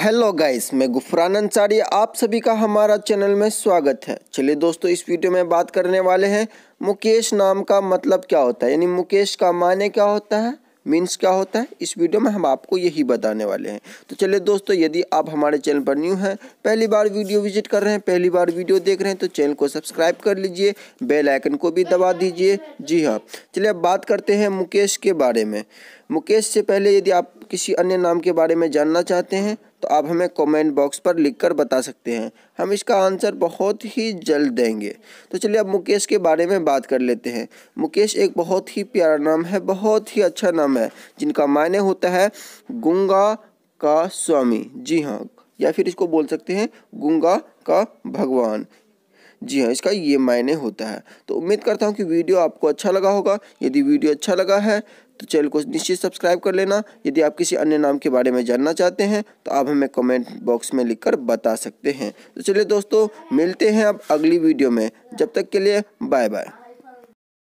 hello guys मैं गुफरान अंसारी आप सभी का हमारा चैनल में स्वागत है चलिए दोस्तों इस वीडियो में बात करने वाले हैं मुकेश नाम का मतलब क्या होता है यानी मुकेश का माने क्या होता है मीन्स क्या होता है इस वीडियो में हम आपको यही बताने वाले हैं तो चलिए दोस्तों यदि आप हमारे चैनल पर न्यू हैं पहली बार वीडियो विजिट कर रहे हैं पहली बार वीडियो देख रहे हैं तो चैनल को सब्सक्राइब कर लीजिए बेल आइकन को भी दबा दीजिए जी हाँ चलिए अब बात करते हैं मुकेश के बारे में मुकेश से पहले यदि आप किसी अन्य नाम के बारे में जानना चाहते हैं तो आप हमें कमेंट बॉक्स पर लिखकर बता सकते हैं हम इसका आंसर बहुत ही जल्द देंगे तो चलिए अब मुकेश के बारे में बात कर लेते हैं मुकेश एक बहुत ही प्यारा नाम है बहुत ही अच्छा नाम है जिनका मायने होता है गंगा का स्वामी जी हाँ या फिर इसको बोल सकते हैं गंगा का भगवान जी हाँ इसका ये मायने होता है तो उम्मीद करता हूँ कि वीडियो आपको अच्छा लगा होगा यदि वीडियो अच्छा लगा है तो चैनल को निश्चित सब्सक्राइब कर लेना यदि आप किसी अन्य नाम के बारे में जानना चाहते हैं तो आप हमें कमेंट बॉक्स में लिखकर बता सकते हैं तो चलिए दोस्तों मिलते हैं अब अगली वीडियो में जब तक के लिए बाय बाय